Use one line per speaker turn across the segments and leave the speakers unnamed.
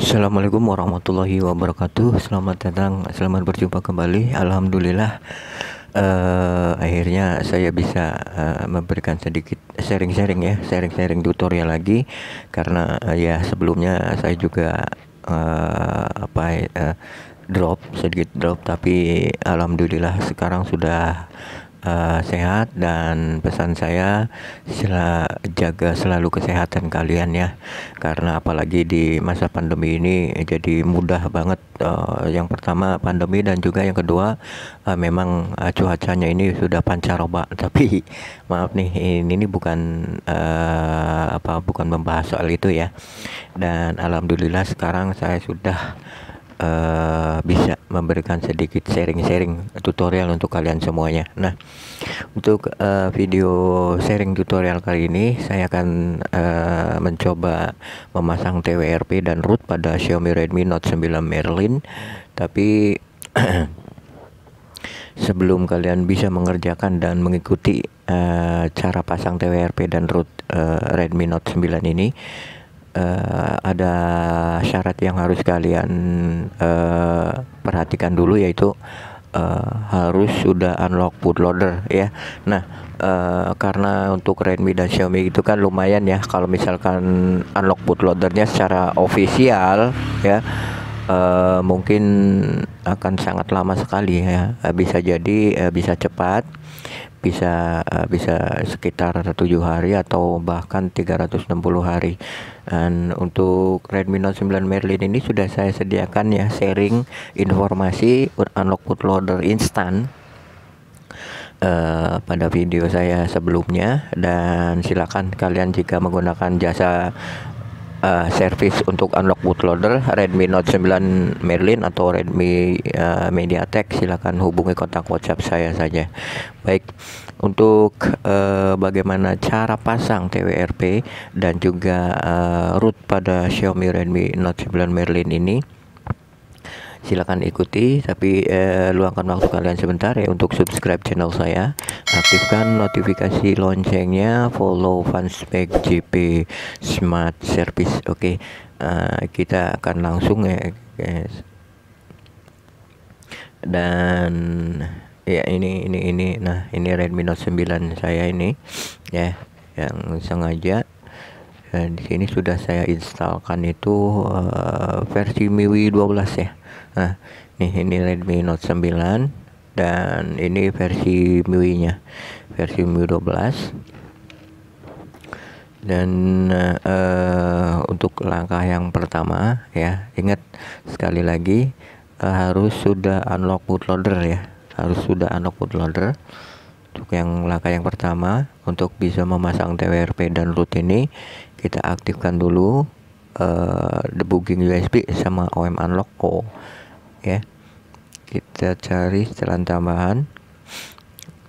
Assalamualaikum warahmatullahi wabarakatuh Selamat datang, selamat berjumpa kembali Alhamdulillah uh, akhirnya saya bisa uh, memberikan sedikit sharing-sharing ya sharing-sharing tutorial lagi karena uh, ya sebelumnya saya juga uh, apa uh, drop sedikit drop tapi alhamdulillah sekarang sudah uh, sehat dan pesan saya sila jaga selalu kesehatan kalian ya karena apalagi di masa pandemi ini jadi mudah banget uh, yang pertama pandemi dan juga yang kedua uh, memang uh, cuacanya ini sudah pancaroba tapi maaf nih ini, ini bukan uh, apa bukan membahas soal itu ya dan alhamdulillah sekarang saya sudah uh, bisa memberikan sedikit sharing-sharing tutorial untuk kalian semuanya. Nah, untuk uh, video sharing tutorial kali ini saya akan uh, mencoba memasang TWRP dan root pada Xiaomi Redmi Note 9 Merlin. Tapi sebelum kalian bisa mengerjakan dan mengikuti uh, cara pasang TWRP dan root uh, Redmi Note 9 ini uh, ada syarat yang harus kalian uh, perhatikan dulu yaitu uh, harus sudah unlock bootloader ya. Nah, uh, karena untuk Redmi dan Xiaomi itu kan lumayan ya kalau misalkan unlock bootloadernya secara ofisial ya. Uh, mungkin akan sangat lama sekali ya bisa jadi uh, bisa cepat bisa eh, bisa sekitar tujuh hari atau bahkan 360 hari dan untuk Redmi Note 9 Merlin ini sudah saya sediakan ya sharing informasi unlock bootloader instan uh, pada video saya sebelumnya dan silakan kalian jika menggunakan jasa uh, service untuk unlock bootloader Redmi Note 9 Merlin atau Redmi uh, MediaTek silakan hubungi kontak WhatsApp saya saja. Baik, untuk uh, bagaimana cara pasang TWRP dan juga uh, root pada Xiaomi Redmi Note 9 Merlin ini silahkan ikuti tapi eh, luangkan waktu kalian sebentar ya untuk subscribe channel saya aktifkan notifikasi loncengnya follow fanspage JP Smart Service oke okay. uh, eh, kita akan langsung ya guys dan ya ini ini ini nah ini Redmi Note 9 saya ini ya yang sengaja dan di sini sudah saya instalkan itu uh, versi MIUI 12 ya Nah, nih ini Redmi Note 9 dan ini versi MIUI-nya. Versi MIUI 12. Dan uh, untuk langkah yang pertama ya, ingat sekali lagi uh, harus sudah unlock bootloader ya. Harus sudah unlock bootloader. Untuk yang langkah yang pertama untuk bisa memasang TWRP dan root ini kita aktifkan dulu uh, debugging USB sama OM unlock Oh ya kita cari setelan tambahan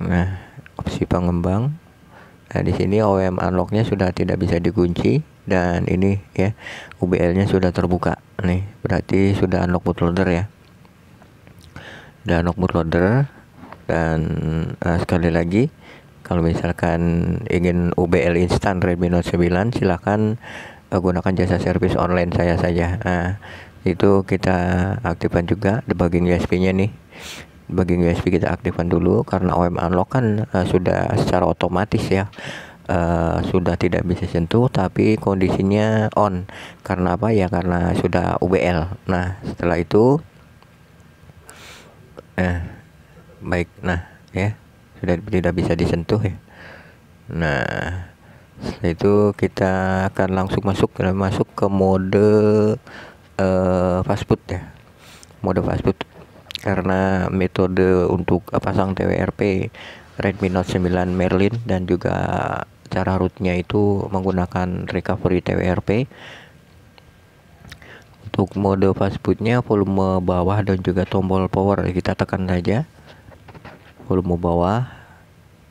nah opsi pengembang nah di sini OM unlocknya sudah tidak bisa dikunci dan ini ya UBL nya sudah terbuka nih berarti sudah unlock bootloader ya dan unlock bootloader dan uh, sekali lagi kalau misalkan ingin UBL instan Redmi Note 9 silahkan uh, eh, gunakan jasa servis online saya saja nah, itu kita aktifkan juga di bagian USB nya nih bagian USB kita aktifkan dulu karena OM unlock kan uh, sudah secara otomatis ya uh, sudah tidak bisa sentuh tapi kondisinya on karena apa ya karena sudah UBL nah setelah itu eh baik nah ya sudah tidak bisa disentuh ya nah setelah itu kita akan langsung masuk masuk ke mode uh, fast food ya mode fast food karena metode untuk eh, pasang TWRP Redmi Note 9 Merlin dan juga cara rootnya itu menggunakan recovery TWRP untuk mode fast fastbootnya volume bawah dan juga tombol power kita tekan saja volume bawah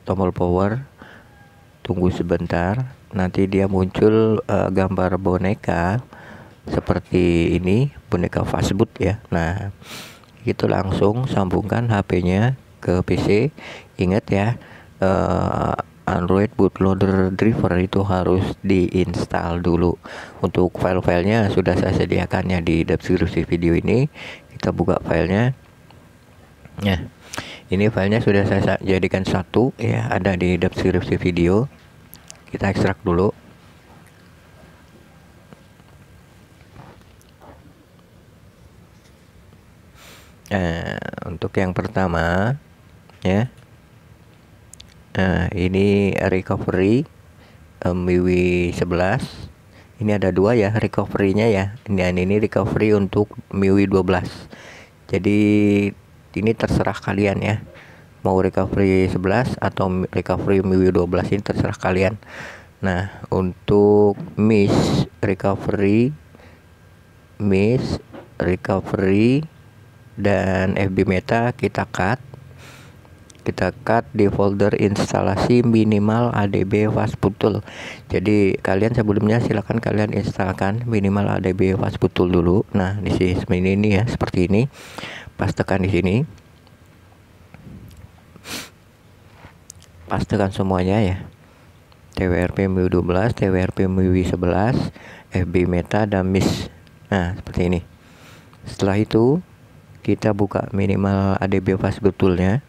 tombol power tunggu sebentar nanti dia muncul uh, gambar boneka seperti ini boneka fastboot ya nah itu langsung sambungkan HP-nya ke PC ingat ya uh, Android bootloader driver itu harus diinstal dulu untuk file-filenya sudah saya sediakannya di deskripsi video ini kita buka filenya nah ini filenya sudah saya jadikan satu ya ada di deskripsi video kita ekstrak dulu nah untuk yang pertama ya nah ini recovery MIUI 11 ini ada dua ya recovery-nya ya dan ini recovery untuk MIUI 12 jadi ini terserah kalian ya mau recovery 11 atau recovery MIUI 12 ini terserah kalian nah untuk miss recovery miss recovery dan FB Meta kita cut kita cut di folder instalasi minimal adb wasputul jadi kalian sebelumnya silahkan kalian instalkan minimal adb wasputul dulu nah di sini ini ya seperti ini pas tekan di sini pas tekan semuanya ya twrp mu 12 twrp mu 11 fb meta dan Miss. nah seperti ini setelah itu kita buka minimal ADB pas betulnya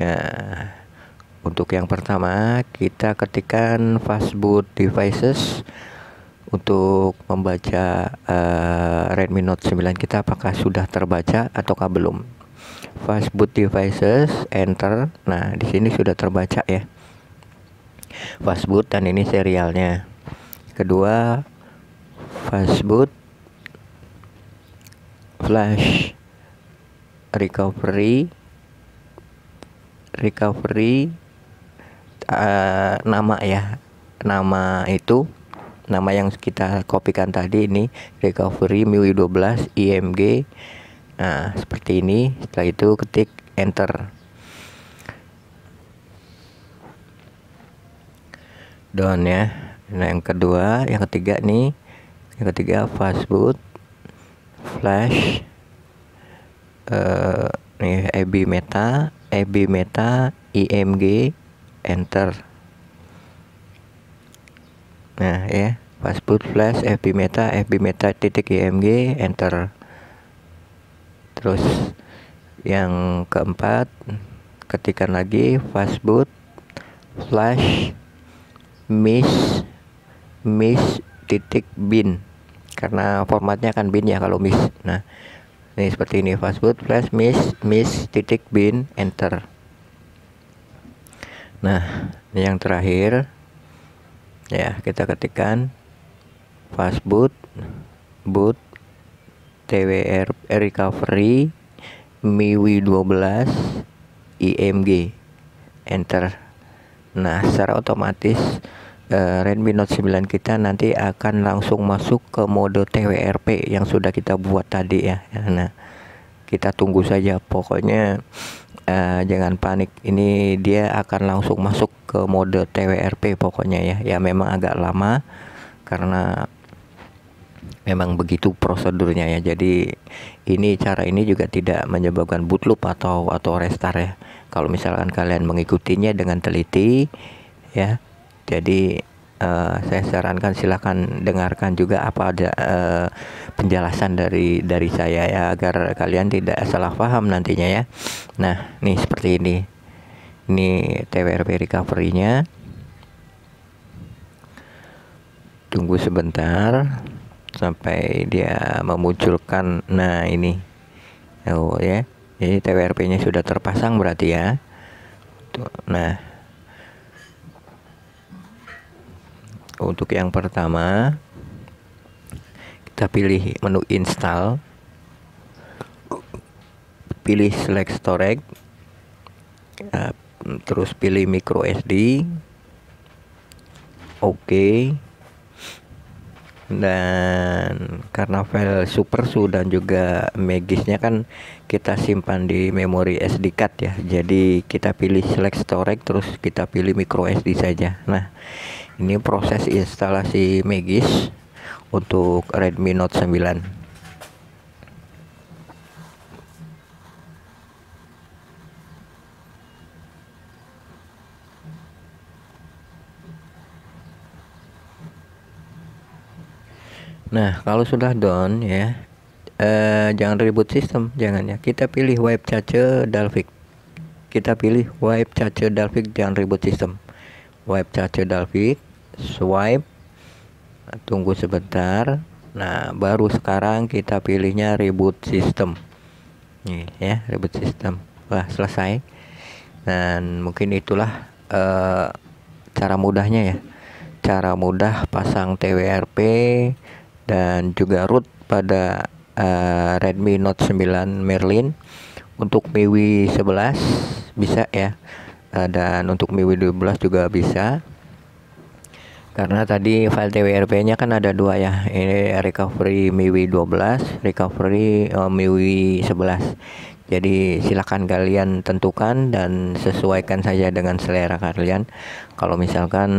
nah, ya, untuk yang pertama kita ketikkan fastboot devices untuk membaca uh, Redmi Note 9 kita apakah sudah terbaca ataukah belum fastboot devices enter nah di sini sudah terbaca ya fastboot dan ini serialnya kedua fastboot flash recovery recovery uh, nama ya nama itu nama yang kita kopikan tadi ini recovery MIUI 12 IMG nah seperti ini setelah itu ketik enter down ya nah yang kedua yang ketiga nih yang ketiga fastboot Flash eh nih EB Meta, EB Meta, IMG, enter. Nah, ya, password flash FB Meta, FB Meta titik IMG, enter. Terus yang keempat, ketikan lagi fastboot flash miss miss titik bin karena formatnya akan bin ya kalau miss nah ini seperti ini fastboot flash miss miss titik bin enter nah ini yang terakhir ya kita ketikkan fastboot boot twr recovery miwi 12 img enter nah secara otomatis Eh, Redmi Note 9 kita nanti akan langsung masuk ke mode TWRP yang sudah kita buat tadi ya. Nah, kita tunggu saja pokoknya uh, jangan panik. Ini dia akan langsung masuk ke mode TWRP pokoknya ya. Ya memang agak lama karena memang begitu prosedurnya ya. Jadi ini cara ini juga tidak menyebabkan boot loop atau atau restart ya. Kalau misalkan kalian mengikutinya dengan teliti ya jadi uh, saya sarankan silahkan dengarkan juga apa ada uh, penjelasan dari dari saya ya agar kalian tidak salah paham nantinya ya. Nah, ini seperti ini. Ini TWRP recovery-nya. Tunggu sebentar sampai dia memunculkan nah ini. Oh ya. ini TWRP-nya sudah terpasang berarti ya. Nah, Untuk yang pertama, kita pilih menu install. Pilih select storage. Nah, terus pilih micro SD. Oke. Okay dan karena file super su dan juga magisnya kan kita simpan di memori SD card ya jadi kita pilih select storage terus kita pilih micro SD saja nah ini proses instalasi magis untuk Redmi Note 9 Nah, kalau sudah down ya, uh, jangan reboot sistem, jangan ya. Kita pilih wipe charger dalvik. Kita pilih wipe charger dalvik, jangan reboot sistem. Wipe charger dalvik, swipe, tunggu sebentar. Nah, baru sekarang kita pilihnya reboot system. Nih, ya, reboot system. Wah, selesai. Dan mungkin itulah uh, cara mudahnya ya cara mudah pasang TWRP dan juga root pada uh, Redmi Note 9 Merlin untuk MIUI 11 bisa ya uh, dan untuk MIUI 12 juga bisa karena tadi file TWRP nya kan ada dua ya ini recovery MIUI 12 recovery uh, MIUI 11 jadi silahkan kalian tentukan dan sesuaikan saja dengan selera kalian. Kalau misalkan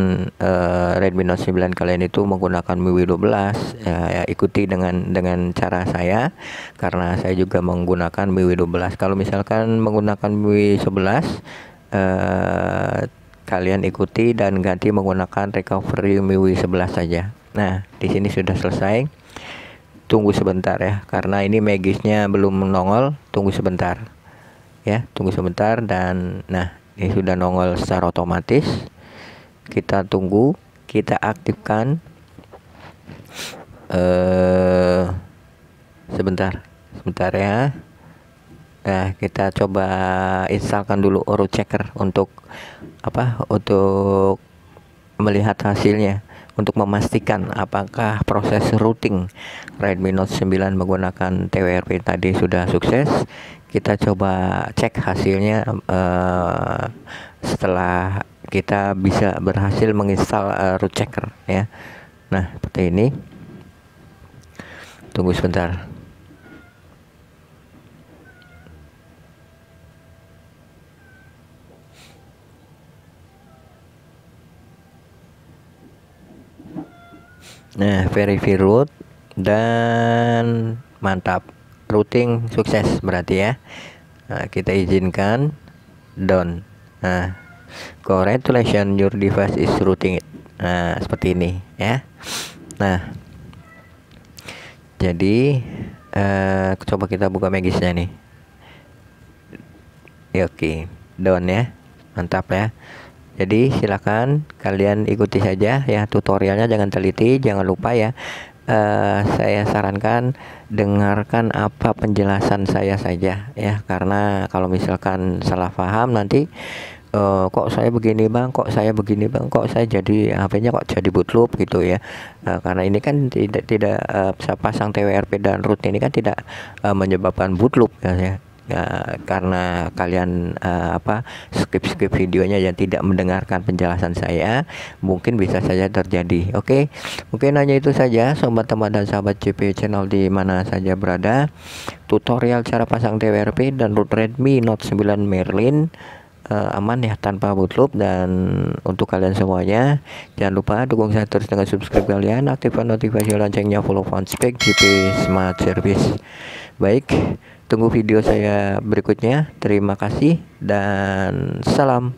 uh, Redmi Note 9 kalian itu menggunakan MIUI 12, ya, ya ikuti dengan dengan cara saya karena saya juga menggunakan MIUI 12. Kalau misalkan menggunakan MIUI 11 uh, kalian ikuti dan ganti menggunakan recovery MIUI 11 saja. Nah, di sini sudah selesai tunggu sebentar ya karena ini magisnya belum nongol tunggu sebentar ya tunggu sebentar dan nah ini sudah nongol secara otomatis kita tunggu kita aktifkan eh sebentar sebentar ya nah kita coba instalkan dulu oro checker untuk apa untuk melihat hasilnya untuk memastikan apakah proses routing Redmi Note 9 menggunakan TWRP tadi sudah sukses kita coba cek hasilnya uh, setelah kita bisa berhasil menginstal uh, root checker ya nah seperti ini tunggu sebentar Nah, very very root dan mantap. Routing sukses berarti ya. Nah, kita izinkan down. Nah, congratulations your device is routing it. Nah, seperti ini ya. Nah, jadi eh, coba kita buka magisnya nih. Ya, oke, okay. down ya. Mantap ya. Jadi silakan kalian ikuti saja ya tutorialnya jangan teliti, jangan lupa ya. Uh, saya sarankan dengarkan apa penjelasan saya saja ya karena kalau misalkan salah paham nanti uh, kok saya begini bang, kok saya begini bang, kok saya jadi HP-nya kok jadi bootloop gitu ya. Uh, karena ini kan tidak tidak uh, pasang TWRP dan root ini kan tidak uh, menyebabkan bootloop ya. ya. Ya, karena kalian uh, apa skip skip videonya dan tidak mendengarkan penjelasan saya mungkin bisa saja terjadi oke okay? mungkin hanya itu saja sobat teman dan sahabat CP channel di mana saja berada tutorial cara pasang DWRP dan root Redmi Note 9 Merlin uh, aman ya tanpa bootloop dan untuk kalian semuanya jangan lupa dukung saya terus dengan subscribe kalian aktifkan notifikasi loncengnya follow fanspage GP Smart Service baik Tunggu video saya berikutnya. Terima kasih dan salam.